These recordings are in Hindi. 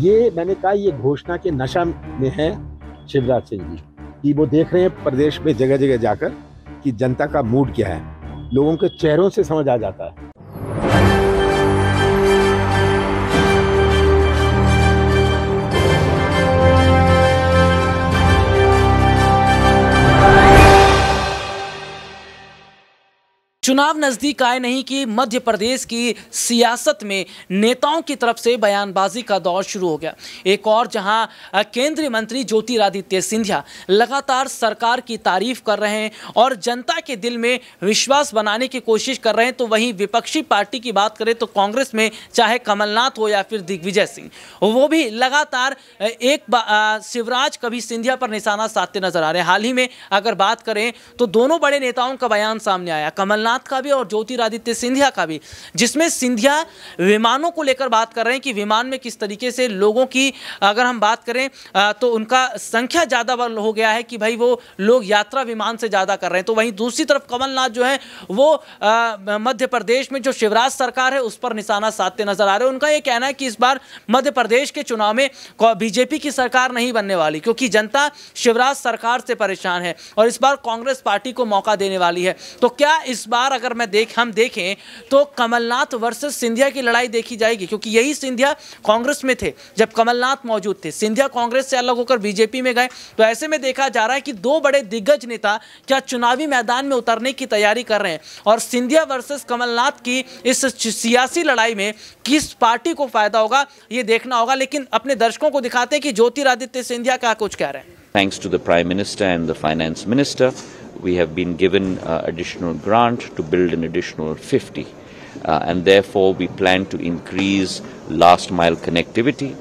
ये मैंने कहा ये घोषणा के नशा में है शिवराज सिंह जी कि वो देख रहे हैं प्रदेश में जगह जगह जाकर कि जनता का मूड क्या है लोगों के चेहरों से समझ आ जाता है चुनाव नज़दीक आए नहीं कि मध्य प्रदेश की सियासत में नेताओं की तरफ से बयानबाजी का दौर शुरू हो गया एक और जहां केंद्रीय मंत्री ज्योतिरादित्य सिंधिया लगातार सरकार की तारीफ कर रहे हैं और जनता के दिल में विश्वास बनाने की कोशिश कर रहे हैं तो वहीं विपक्षी पार्टी की बात करें तो कांग्रेस में चाहे कमलनाथ हो या फिर दिग्विजय सिंह वो भी लगातार एक शिवराज कभी सिंधिया पर निशाना साधते नजर आ रहे हैं हाल ही में अगर बात करें तो दोनों बड़े नेताओं का बयान सामने आया कमलनाथ रविन्द्रनाथ का भी और ज्योतिरादित्य सिंधिया का भी जिसमें सिंधिया विमानों को लेकर बात कर रहे हैं कि विमान में किस तरीके से लोगों की अगर हम बात करें तो उनका संख्या ज़्यादा हो गया है कि भाई वो लोग यात्रा विमान से ज़्यादा कर रहे हैं तो वहीं दूसरी तरफ कमलनाथ जो है वो मध्य प्रदेश में जो शिवराज सरकार है उस पर निशाना साधते नजर आ रहे हैं उनका ये कहना है कि इस बार मध्य प्रदेश के चुनाव में बीजेपी की सरकार नहीं बनने वाली क्योंकि जनता शिवराज सरकार से परेशान है और इस बार कांग्रेस पार्टी को मौका देने वाली है तो क्या इस बार बार अगर मैं देख हम देखें तो कमलनाथ वर्सेस सिंधिया की लड़ाई देखी जाएगी क्योंकि यही सिंधिया कांग्रेस में थे जब कमलनाथ मौजूद थे सिंधिया कांग्रेस से अलग होकर बीजेपी में गए तो ऐसे में देखा जा रहा है कि दो बड़े दिग्गज नेता क्या चुनावी मैदान में उतरने की तैयारी कर रहे हैं और सिंधिया वर्सेस कमलनाथ की इस सियासी लड़ाई में किस पार्टी को फायदा होगा ये देखना होगा लेकिन अपने दर्शकों को दिखाते हैं कि ज्योतिरादित्य सिंधिया क्या कुछ कह रहे हैं thanks to the Prime Minister and the Finance Minister we have been given uh, additional grant to build an additional 50. Uh, and therefore, we plan to increase last mile connectivity.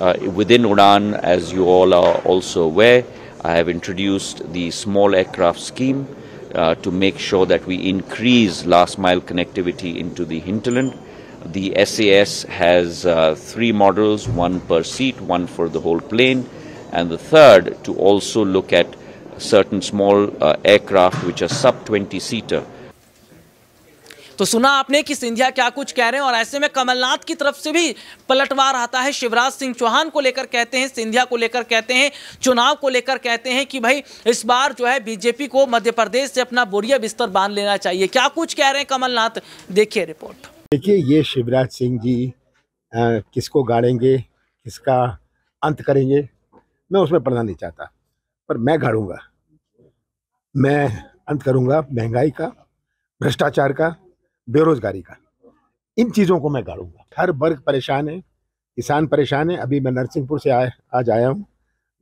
Uh, within UDAN, as you all are also aware, I have introduced the small aircraft scheme uh, to make sure that we increase last mile connectivity into the hinterland. The SAS has uh, three models, one per seat, one for the whole plane, and the third to also look at certain small uh, aircraft which are sub 20 seater. तो सुना आपने कि सिंधिया क्या कुछ कह रहे हैं और ऐसे में कमलनाथ की तरफ से भी पलटवार आता है शिवराज सिंह चौहान को लेकर कहते हैं सिंधिया को लेकर कहते हैं चुनाव को लेकर कहते हैं कि भाई इस बार जो है बीजेपी को मध्य प्रदेश से अपना बोरिया बिस्तर बांध लेना चाहिए क्या कुछ कह रहे हैं कमलनाथ देखिए रिपोर्ट देखिए ये शिवराज सिंह जी आ, किसको गाड़ेंगे किसका अंत करेंगे मैं उसमें पढ़ना नहीं चाहता पर मैं गाड़ूंगा मैं अंत करूंगा महंगाई का भ्रष्टाचार का बेरोजगारी का इन चीज़ों को मैं गाड़ूंगा हर वर्ग परेशान है किसान परेशान है अभी मैं नरसिंहपुर से आ, आज आया हूँ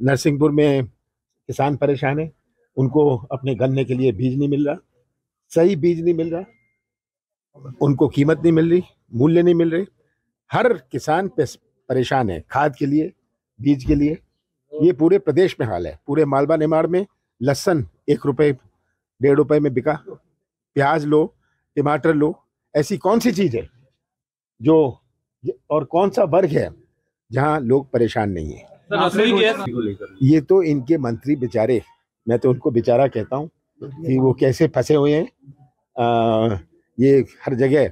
नरसिंहपुर में किसान परेशान है उनको अपने गन्ने के लिए बीज नहीं मिल रहा सही बीज नहीं मिल रहा उनको कीमत नहीं मिल रही मूल्य नहीं मिल रही हर किसान परेशान है खाद के लिए बीज के लिए ये पूरे प्रदेश में हाल है पूरे मालवा निमाड़ में लहसन एक रुपये डेढ़ रुपये में बिका प्याज लो टमाटर लो ऐसी कौन सी चीज़ है जो और कौन सा वर्ग है जहाँ लोग परेशान नहीं है ये तो इनके मंत्री बेचारे मैं तो उनको बेचारा कहता हूँ कि वो कैसे फंसे हुए हैं ये हर जगह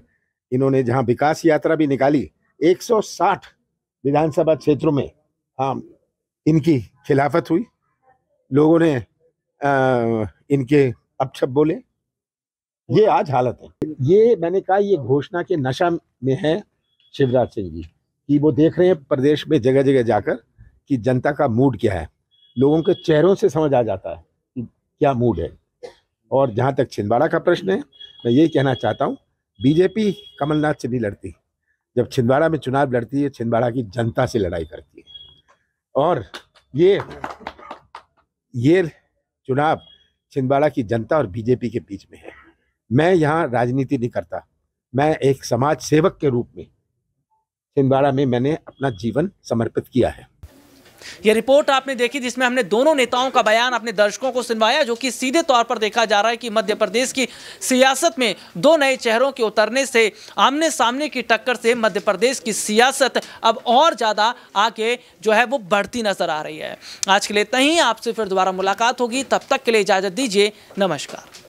इन्होंने जहाँ विकास यात्रा भी निकाली 160 विधानसभा क्षेत्रों में हाँ इनकी खिलाफत हुई लोगों ने आ, इनके अपछप बोले ये आज हालत है ये मैंने कहा ये घोषणा के नशा में है शिवराज सिंह जी कि वो देख रहे हैं प्रदेश में जगह जगह जाकर कि जनता का मूड क्या है लोगों के चेहरों से समझ आ जाता है कि क्या मूड है और जहाँ तक छिंदवाड़ा का प्रश्न है मैं यही कहना चाहता हूँ बीजेपी कमलनाथ से नहीं लड़ती जब छिंदवाड़ा में चुनाव लड़ती है छिंदवाड़ा की जनता से लड़ाई करती है और ये ये चुनाव छिंदवाड़ा की जनता और बीजेपी के बीच में है मैं यहाँ राजनीति नहीं करता मैं एक समाज सेवक के रूप में छिंदवाड़ा में मैंने अपना जीवन समर्पित किया है ये रिपोर्ट आपने देखी जिसमें हमने दोनों नेताओं का बयान अपने दर्शकों को सुनवाया जो कि सीधे तौर पर देखा जा रहा है कि मध्य प्रदेश की सियासत में दो नए चेहरों के उतरने से आमने सामने की टक्कर से मध्य प्रदेश की सियासत अब और ज़्यादा आगे जो है वो बढ़ती नजर आ रही है आज के लिए इतना ही आपसे फिर दोबारा मुलाकात होगी तब तक के लिए इजाज़त दीजिए नमस्कार